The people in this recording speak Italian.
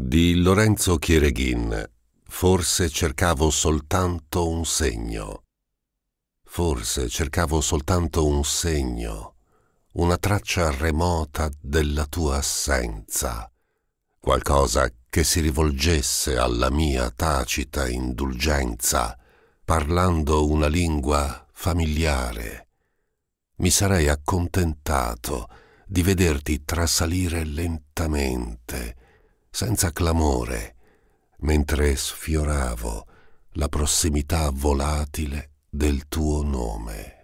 Di Lorenzo Chiereghin. Forse cercavo soltanto un segno. Forse cercavo soltanto un segno, una traccia remota della tua assenza, qualcosa che si rivolgesse alla mia tacita indulgenza, parlando una lingua familiare. Mi sarei accontentato di vederti trasalire lentamente senza clamore, mentre sfioravo la prossimità volatile del tuo nome.